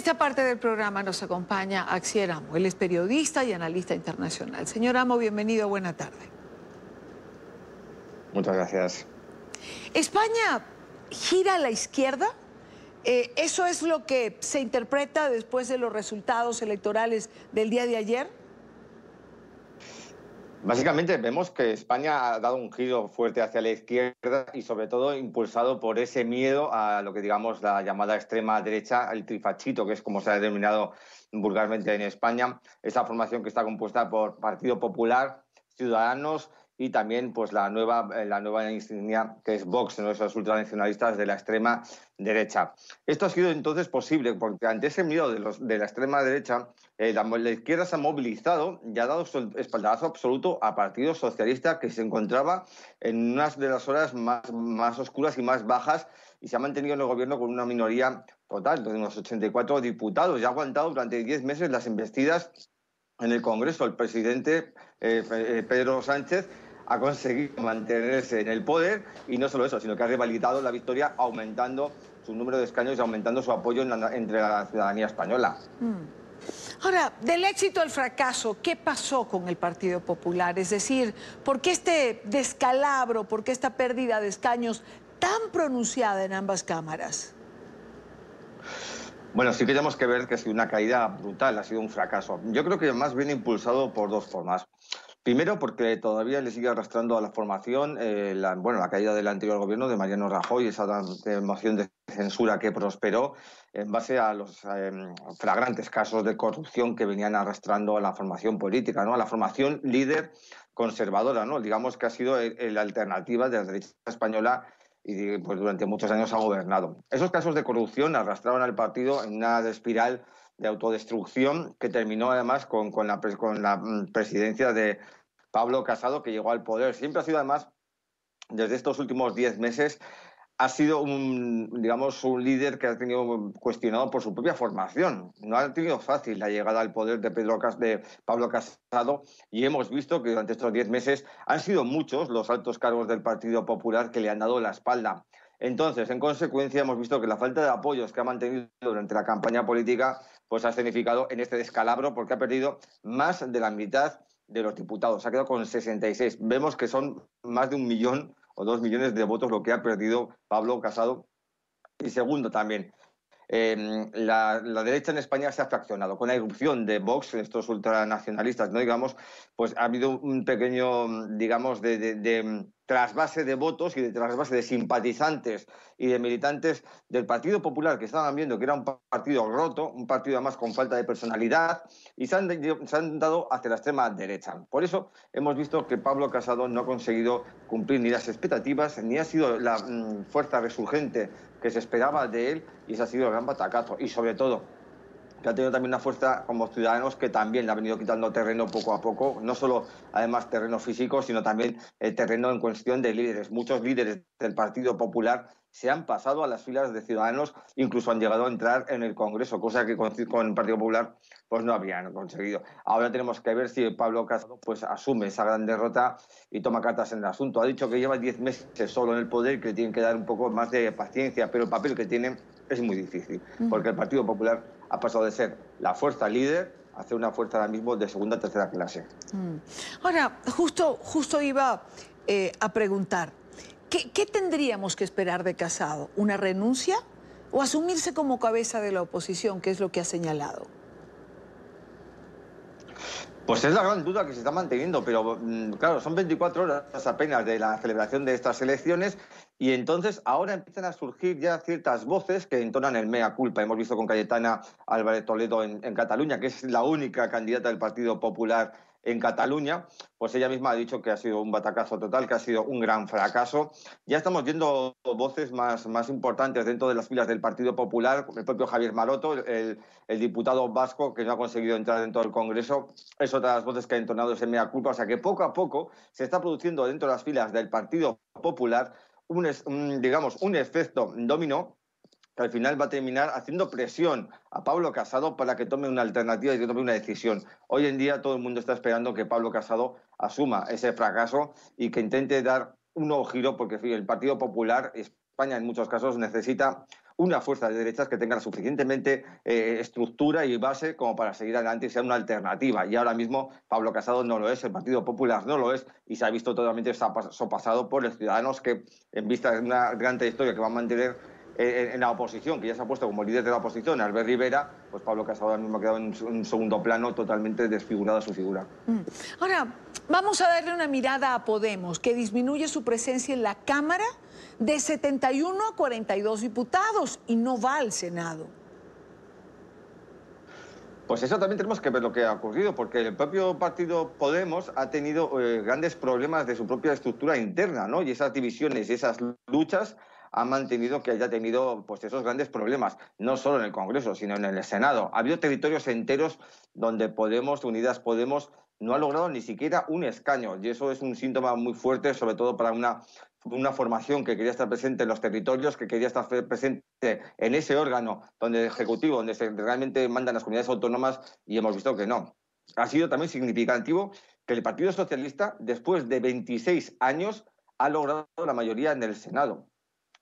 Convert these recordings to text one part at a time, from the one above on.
esta parte del programa nos acompaña Axier Amo. Él es periodista y analista internacional. Señor Amo, bienvenido, buena tarde. Muchas gracias. ¿España gira a la izquierda? Eh, ¿Eso es lo que se interpreta después de los resultados electorales del día de ayer? Básicamente vemos que España ha dado un giro fuerte hacia la izquierda y sobre todo impulsado por ese miedo a lo que digamos la llamada extrema derecha, el trifachito, que es como se ha denominado vulgarmente en España, esa formación que está compuesta por Partido Popular, Ciudadanos, y también pues la nueva eh, la nueva insignia que es Vox, los ultranacionalistas de la extrema derecha. Esto ha sido entonces posible porque ante ese miedo de, la extrema derecha eh, la, izquierda se ha movilizado y ha dado su espaldarazo absoluto a Partido Socialista que se encontraba en unas de las horas más, más oscuras y más bajas y se ha mantenido en el gobierno con una minoría total de unos 84 diputados y ha aguantado durante 10 meses las investidas en el Congreso el presidente eh, Pedro Sánchez ha conseguido mantenerse en el poder y no solo eso, sino que ha revalidado la victoria aumentando su número de escaños y aumentando su apoyo entre la ciudadanía española. Mm. Ahora, del éxito al fracaso, ¿qué pasó con el Partido Popular? Es decir, ¿por qué este descalabro, por qué esta pérdida de escaños tan pronunciada en ambas cámaras? Bueno, sí que tenemos que ver que ha sido una caída brutal, ha sido un fracaso. Yo creo que más bien impulsado por dos formas. Primero, porque todavía le sigue arrastrando a la formación eh, la, caída del anterior gobierno de Mariano Rajoy, esa eh, moción de censura que prosperó en base a los em, flagrantes casos de corrupción que venían arrastrando a la formación política, ¿no? a la formación líder conservadora, ¿no? digamos que ha sido eh, la alternativa de la derecha española y pues, durante muchos años ha gobernado. Esos casos de corrupción arrastraron al partido en una espiral de autodestrucción que terminó además con, con, la, con la mm, presidencia de Pablo Casado, que llegó al poder. Siempre ha sido además, desde estos últimos diez meses, ha sido un, digamos, un líder que ha tenido mm, cuestionado por su propia formación. No ha tenido fácil la llegada al poder de, Pedro Cas de Pablo Casado y hemos visto que durante estos diez meses han sido muchos los altos cargos del Partido Popular que le han dado la espalda. Entonces, en consecuencia, hemos visto que la falta de apoyos que ha mantenido durante la campaña política pues, ha significado en este descalabro porque ha perdido más de la mitad de los diputados. Ha quedado con 66. Vemos que son más de un millón o dos millones de votos lo que ha perdido Pablo Casado. Y segundo también, em, la, derecha en España se ha fraccionado. Con la irrupción de Vox, estos ultranacionalistas, no digamos, pues ha habido un pequeño, digamos, de trasvase de votos y de trasvase de simpatizantes y de militantes del Partido Popular que estaban viendo que era un partido roto, un partido además con falta de personalidad y se han, dado hacia la extrema derecha. Por eso hemos visto que Pablo Casado no ha conseguido cumplir ni las expectativas ni ha sido la mm, fuerza resurgente que se esperaba de él y ese ha sido el gran batacazo y sobre todo que ha tenido también una fuerza como Ciudadanos que también le ha venido quitando terreno poco a poco, no solo además terreno físico, sino también el eh, terreno en cuestión de líderes. Muchos líderes del Partido Popular se han pasado a las filas de Ciudadanos, incluso han llegado a entrar en el Congreso, cosa que con, el Partido Popular pues no habían conseguido. Ahora tenemos que ver si Pablo Casado pues asume esa gran derrota y toma cartas en el asunto. Ha dicho que lleva diez meses solo en el poder, que le tienen que dar un poco más de paciencia, pero el papel que tienen es muy difícil, porque el Partido Popular ha pasado de ser la fuerza líder a ser una fuerza ahora mismo de segunda o tercera clase. Mm. Ahora, justo, justo iba eh, a preguntar, ¿qué tendríamos que esperar de Casado? ¿Una renuncia o asumirse como cabeza de la oposición, que es lo que ha señalado? Pues es la gran duda que se está manteniendo, pero mm, claro, son 24 horas apenas de la celebración de estas elecciones y entonces ahora empiezan a surgir ya ciertas voces que entonan el mea culpa. Hemos visto con Cayetana Álvarez Toledo en, en Cataluña, que es la única candidata del Partido Popular en Cataluña, pues ella misma ha dicho que ha sido un batacazo total, que ha sido un gran fracaso. Ya estamos viendo voces más, más importantes dentro de las filas del Partido Popular, el propio Javier Maroto, el, diputado vasco que no ha conseguido entrar dentro del Congreso, es otra de las voces que ha entonado ese mea culpa, o sea que poco a poco se está produciendo dentro de las filas del Partido Popular digamos, un efecto dominó al final va a terminar haciendo presión a Pablo Casado para que tome una alternativa y que tome una decisión. Hoy en día todo el mundo está esperando que Pablo Casado asuma ese fracaso y que intente dar un nuevo giro, porque el Partido Popular, España en muchos casos, necesita una fuerza de derechas que tenga suficientemente eh, estructura y base como para seguir adelante y sea una alternativa. Y ahora mismo Pablo Casado no lo es, el Partido Popular no lo es y se ha visto totalmente sopasado por los ciudadanos que, en vista de una gran trayectoria que va a mantener en la oposición, que ya se ha puesto como líder de la oposición, Albert Rivera, pues Pablo Casado ahora mismo ha quedado en un segundo plano totalmente desfigurada su figura. Mm. Ahora, vamos a darle una mirada a Podemos, que disminuye su presencia en la Cámara de 71 a 42 diputados y no va al Senado. Pues eso también tenemos que ver lo que ha ocurrido, porque el propio partido Podemos ha tenido eh, grandes problemas de su propia estructura interna, ¿no? Y esas divisiones y esas luchas ha mantenido que haya tenido pues, esos grandes problemas, no solo en el Congreso, sino en el Senado. Ha habido territorios enteros donde Podemos, Unidas Podemos, no ha logrado ni siquiera un escaño, y eso es un síntoma muy fuerte, sobre todo para una una formación que quería estar presente en los territorios, que quería estar presente en ese órgano donde el ejecutivo, donde realmente mandan las comunidades autónomas y hemos visto que no. Ha sido también significativo que el Partido Socialista, después de 26 años, ha logrado la mayoría en el Senado.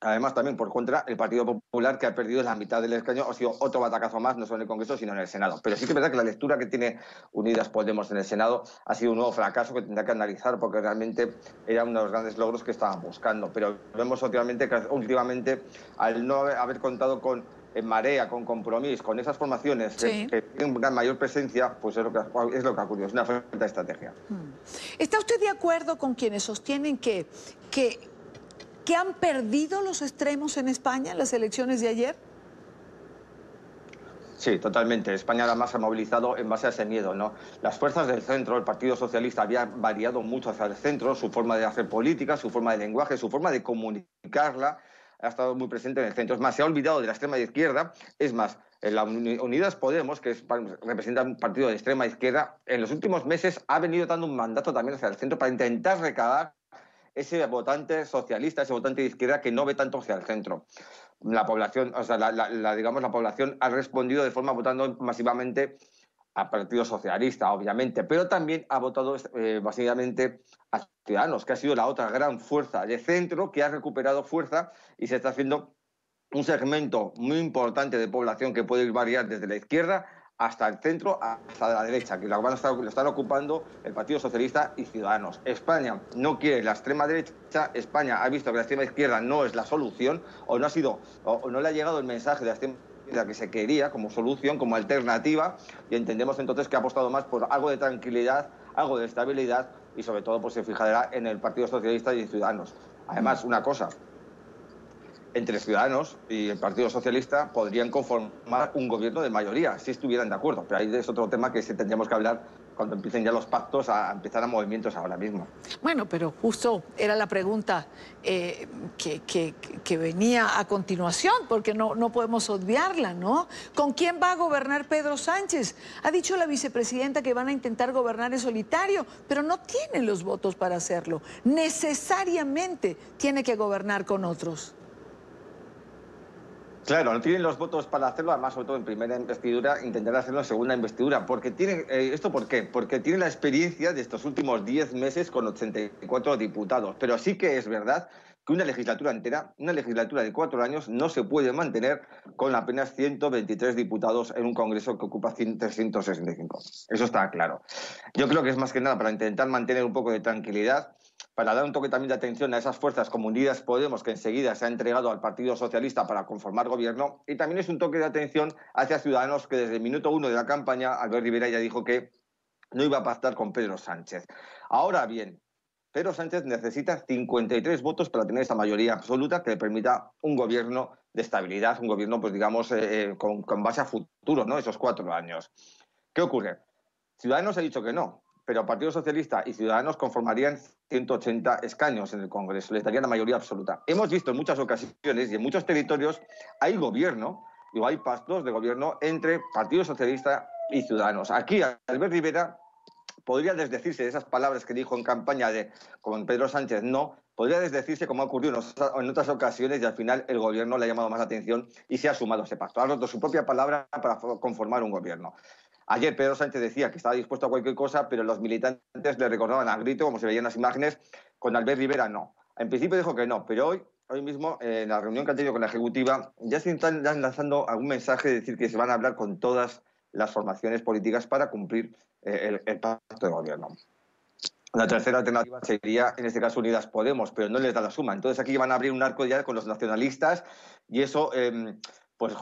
Además, también por contra, el Partido Popular, que ha perdido la mitad del escaño, ha sido otro batacazo más, no solo en el Congreso, sino en el Senado. Pero sí que es verdad que la lectura que tiene Unidas Podemos en el Senado ha sido un nuevo fracaso que tendrá que analizar, porque realmente era uno de los grandes logros que estaban buscando. Pero vemos últimamente que, últimamente, al no haber contado con Marea, con compromiso, con esas formaciones eh, que, tienen una mayor presencia, pues es lo que, es ha ocurrido, es una falta de estrategia. Mm. ¿Está usted de acuerdo con quienes sostienen que, que qué han perdido los extremos en España en las elecciones de ayer? Sí, totalmente. España además se ha movilizado en base a ese miedo, ¿no? Las fuerzas del centro, el Partido Socialista había variado mucho hacia el centro, su forma de hacer política, su forma de lenguaje, su forma de comunicarla ha estado muy presente en el centro. Es más, se ha olvidado de la extrema izquierda. Es más, en la Unidas Podemos, que representa un partido de extrema izquierda, en los últimos meses ha venido dando un mandato también hacia el centro para intentar recabar ese votante socialista, ese votante de izquierda que no ve tanto hacia el centro. La población, la, digamos, la población ha respondido de forma votando masivamente a Partido Socialista, obviamente, pero también ha votado eh, masivamente básicamente a Ciudadanos, que ha sido la otra gran fuerza de centro que ha recuperado fuerza y se está haciendo un segmento muy importante de población que puede variar desde la izquierda hasta el centro, hasta la derecha, que lo están ocupando el Partido Socialista y Ciudadanos. España no quiere la extrema derecha, España ha visto que la extrema izquierda no es la solución, o no ha sido, o no le ha llegado el mensaje de la extrema izquierda que se quería como solución, como alternativa, y entendemos entonces que ha apostado más por algo de tranquilidad, algo de estabilidad, y sobre todo pues, se fijará en el Partido Socialista y Ciudadanos. Además, una cosa, entre Ciudadanos y el Partido Socialista podrían conformar un gobierno de mayoría, si estuvieran de acuerdo. Pero ahí es otro tema que tendríamos que hablar cuando empiecen ya los pactos a empezar a movimientos ahora mismo. Bueno, pero justo era la pregunta eh, que, venía a continuación, porque no, no podemos obviarla, ¿no? ¿Con quién va a gobernar Pedro Sánchez? Ha dicho la vicepresidenta que van a intentar gobernar en solitario, pero no tienen los votos para hacerlo. Necesariamente tiene que gobernar con otros. Claro, no tienen los votos para hacerlo, además, sobre todo en primera investidura, intentar hacerlo en segunda investidura. Porque eh, ¿Esto por qué? Porque tienen la experiencia de estos últimos 10 meses con 84 diputados. Pero sí que es verdad que una legislatura entera, una legislatura de cuatro años, no se puede mantener con apenas 123 diputados en un Congreso que ocupa 365. Eso está claro. Yo creo que es más que nada para intentar mantener un poco de tranquilidad para dar un toque también de atención a esas fuerzas como Unidas Podemos, que enseguida se ha entregado al Partido Socialista para conformar gobierno, y también es un toque de atención hacia Ciudadanos, que desde el minuto uno de la campaña, Albert Rivera ya dijo que no iba a pactar con Pedro Sánchez. Ahora bien, Pedro Sánchez necesita 53 votos para tener esa mayoría absoluta que le permita un gobierno de estabilidad, un gobierno, pues digamos, eh, eh, con, con, base a futuro, ¿no? Esos cuatro años. ¿Qué ocurre? Ciudadanos ha dicho que no, pero Partido Socialista y Ciudadanos conformarían 180 escaños en el Congreso, les daría la mayoría absoluta. Hemos visto en muchas ocasiones y en muchos territorios hay gobierno o hay pactos de gobierno entre Partido Socialista y Ciudadanos. Aquí Albert Rivera podría desdecirse de esas palabras que dijo en campaña de con Pedro Sánchez no, podría desdecirse como ha ocurrido en otras ocasiones y al final el gobierno le ha llamado más atención y se ha sumado a ese pacto. Ha roto su propia palabra para conformar un gobierno. Ayer Pedro Sánchez decía que estaba dispuesto a cualquier cosa, pero los militantes le recordaban a grito, como se veían las imágenes, con Albert Rivera no. En principio dijo que no, pero hoy, hoy mismo, eh, en la reunión que han tenido con la Ejecutiva, ya se están lanzando algún mensaje de decir que se van a hablar con todas las formaciones políticas para cumplir eh, el, pacto de gobierno. La tercera alternativa sería, en este caso, Unidas Podemos, pero no les da la suma. Entonces aquí van a abrir un arco ya con los nacionalistas y eso em, pues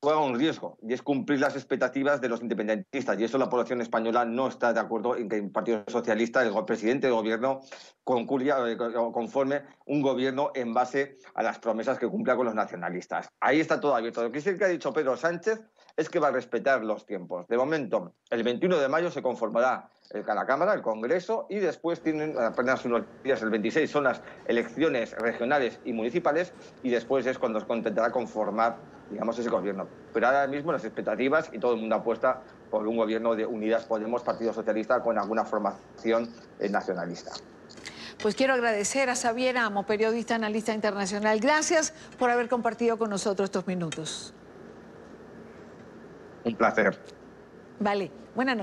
juega un riesgo y es cumplir las expectativas de los independentistas. Y eso la población española no está de acuerdo en que el Partido Socialista, el presidente del gobierno, eh, conforme un gobierno en base a las promesas que cumpla con los nacionalistas. Ahí está todo abierto. Lo que es que ha dicho Pedro Sánchez es que va a respetar los tiempos. De momento, el 21 de mayo se conformará la Cámara, el Congreso, y después tienen apenas unos días, el 26, son las elecciones regionales y municipales, y después es cuando se contentará conformar, digamos, ese gobierno. Pero ahora mismo las expectativas y todo el mundo apuesta por un gobierno de Unidas Podemos, Partido Socialista, con alguna formación eh, nacionalista. Pues quiero agradecer a Xavier Amo, periodista, analista internacional. Gracias por haber compartido con nosotros estos minutos. Un placer. Vale, buenas noches.